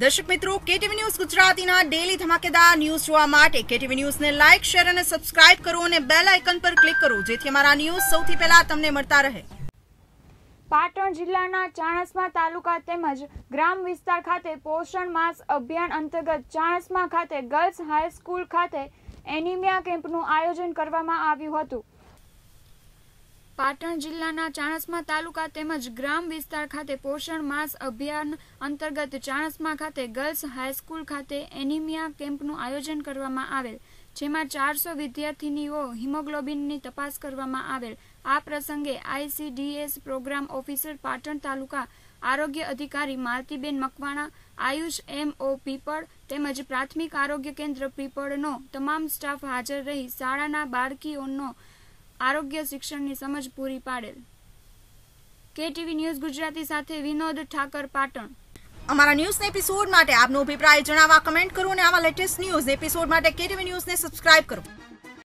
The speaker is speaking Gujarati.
દર્શક મિત્રો કેટીવી ન્યૂઝ ગુજરાતીના ડેલી ધમાકેદાર ન્યૂઝ જોવા માટે કેટીવી ન્યૂઝને લાઇક શેર અને સબસ્ક્રાઇબ કરો અને બેલ આઇકન પર ક્લિક કરો જેથી અમારા ન્યૂઝ સૌથી પહેલા તમને મળતા રહે પાટણ જિલ્લાના ચાણસ્મા તાલુકા તેમજ ગ્રામ વિસ્તાર ખાતે પોષણ માસ અભિયાન અંતર્ગત ચાણસ્મા ખાતે ગર્લ્સ હાઈસ્કૂલ ખાતે એનિમિયા કેમ્પનું આયોજન કરવામાં આવ્યું હતું પાટણ જિલ્લાના ચાણસ્મા તાલુકા તેમજ ગ્રામ વિસ્તાર ખાતે પોષણ માસ અભિયાન અંતર્ગત ચાણસ્મા ખાતે ગર્લ્સ હાઈસ્કૂલ ખાતે એનિમિયા કેમ્પનું આયોજન કરવામાં આવેલ જેમાં ચારસો વિદ્યાર્થીનીઓ હિમોગ્લોબિનની તપાસ કરવામાં આવેલ આ પ્રસંગે ICDS program officer Patan taluka આરોગ્ય અધિકારી માલતીબેન મકવાણા આયુષ એમ ઓ પીપળ તેમજ પ્રાથમિક આરોગ્ય કેન્દ્ર પીપળનો તમામ સ્ટાફ હાજર રહી શાળાના બાળકીઓનો આરોગ્ય શિક્ષણની સમજ પૂરી પાડેલ કેટીવી ન્યૂઝ ગુજરાતી સાથે વિનોદ ઠાકર પાટણ અમારા ન્યૂઝ એપિસોડ માટે આપનો અભિપ્રાય જણાવવા કમેન્ટ કરો અને આવા લેટેસ્ટ ન્યૂઝ એપિસોડ માટે કેટીવી ન્યૂઝ ને સબસ્ક્રાઇબ કરો